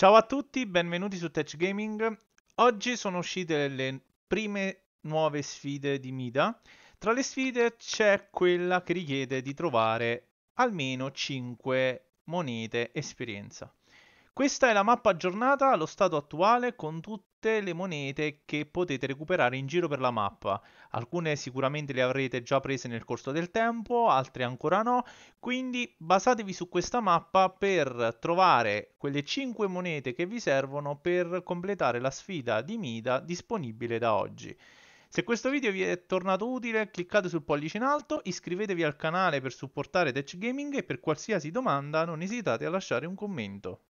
Ciao a tutti, benvenuti su Tech Gaming. Oggi sono uscite le prime nuove sfide di Mida. Tra le sfide c'è quella che richiede di trovare almeno 5 monete esperienza. Questa è la mappa aggiornata allo stato attuale con, tu- tutte le monete che potete recuperare in giro per la mappa. Alcune sicuramente le avrete già prese nel corso del tempo, altre ancora no, quindi basatevi su questa mappa per trovare quelle 5 monete che vi servono per completare la sfida di Mida disponibile da oggi. Se questo video vi è tornato utile cliccate sul pollice in alto, iscrivetevi al canale per supportare Tech Gaming e per qualsiasi domanda non esitate a lasciare un commento.